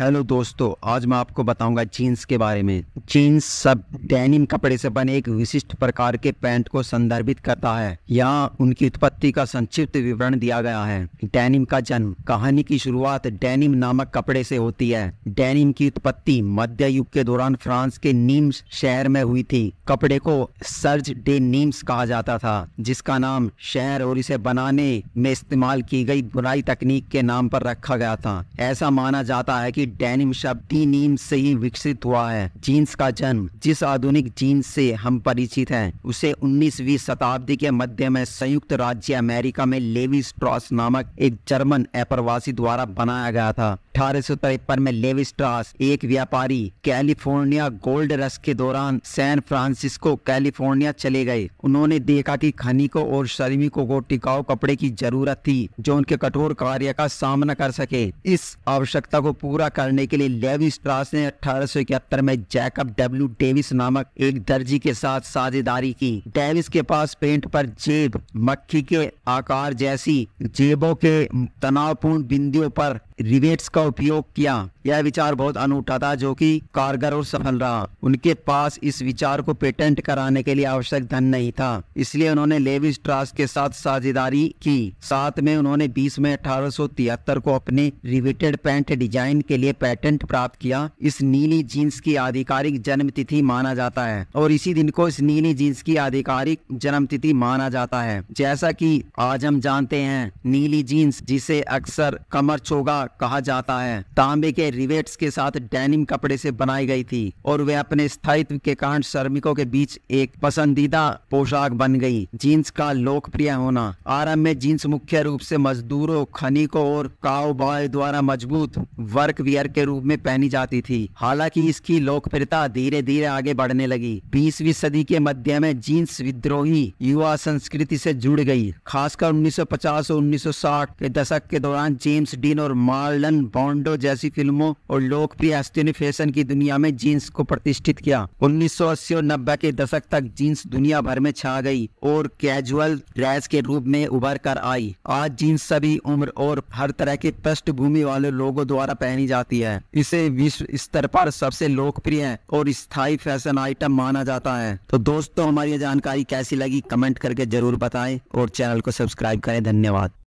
hello दोस्तों आज मैं आपको बताऊंगा जीन्स के बारे में जीन्स सब डेनिम कपड़े से बने एक विशिष्ट प्रकार के पैंट को संदर्भित करता है यहाँ उनकी उत्पत्ति का संक्षिप्त विवरण दिया गया है डेनिम का जन्म कहानी की शुरुआत डेनिम नामक कपड़े से होती है डेनिम की उत्पत्ति मध्य युग के दौरान फ्रांस के नीम्स शहर में हुई थी कपड़े को सर्ज डे नीम्स कहा जाता था जिसका नाम शहर और इसे बनाने में इस्तेमाल की गई बुनाई तकनीक के नाम पर रखा गया था ऐसा माना जाता है की की डेनिम शब्द नीम से ही विकसित हुआ है जीन्स का जन्म जिस आधुनिक जीन्स से हम परिचित हैं उसे 19वीं शताब्दी के मध्य में संयुक्त राज्य अमेरिका में लेवी स्ट्रॉस नामक एक जर्मन अप्रवासी द्वारा बनाया गया था अठारह में लेवी स्ट्रॉस एक व्यापारी कैलिफोर्निया गोल्ड रश के दौरान सैन फ्रांसिस्को कैलिफोर्निया चले गए उन्होंने देखा की खनिकों और श्रमिकों को टिकाऊ कपड़े की जरूरत थी जो उनके कठोर कार्य का सामना कर सके इस आवश्यकता को पूरा करने के लिए लेवी स्ट्रास ने अठारह में जैकब डब्ल्यू डेविस नामक एक दर्जी के साथ साझेदारी की डेविस के पास पेंट पर जेब मक्खी के आकार जैसी जेबों के तनावपूर्ण बिंदुओं पर रिवेट्स का उपयोग किया यह विचार बहुत अनूठा था जो कि कारगर और सफल रहा उनके पास इस विचार को पेटेंट कराने के लिए आवश्यक धन नहीं था इसलिए उन्होंने लेवी स्ट्रास के साथ साझेदारी की साथ में उन्होंने 20 मई अठारह को अपने रिवेटेड पैंट डिजाइन के लिए पेटेंट प्राप्त किया इस नीली जीन्स की आधिकारिक जन्म तिथि माना जाता है और इसी दिन को इस नीली जीन्स की आधिकारिक जन्म तिथि माना जाता है जैसा की आज हम जानते हैं नीली जीन्स जिसे अक्सर कमर चोगा कहा जाता है तांबे के रिवेट्स के साथ डेनिम कपड़े से बनाई गई थी और वे अपने स्थायित्व के कारण श्रमिकों के बीच एक पसंदीदा पोशाक बन गई जीन्स का लोकप्रिय होना आरंभ में जीन्स मुख्य रूप से मजदूरों खनिकों और काउबॉय द्वारा मजबूत वर्क वियर के रूप में पहनी जाती थी हालांकि इसकी लोकप्रियता धीरे धीरे आगे बढ़ने लगी बीसवीं सदी के मध्य में जीन्स विद्रोही युवा संस्कृति से जुड़ गई खासकर 1950 और 1960 के दशक के दौरान जेम्स डीन और मार्लन बॉन्डो जैसी फिल्मों और लोकप्रिय हस्तियों ने फैशन की दुनिया में जीन्स को प्रतिष्ठित किया 1980 और 90 के दशक तक जीन्स दुनिया भर में छा गई और कैजुअल ड्रेस के रूप में उभर कर आई आज जीन्स सभी उम्र और हर तरह के पृष्ठभूमि वाले लोगों द्वारा पहनी जाती है इसे विश्व स्तर पर सबसे लोकप्रिय और स्थायी फैशन आइटम माना जाता है तो दोस्तों हमारी जानकारी कैसी लगी कमेंट करके जरूर बताएं और चैनल को सब्सक्राइब करें धन्यवाद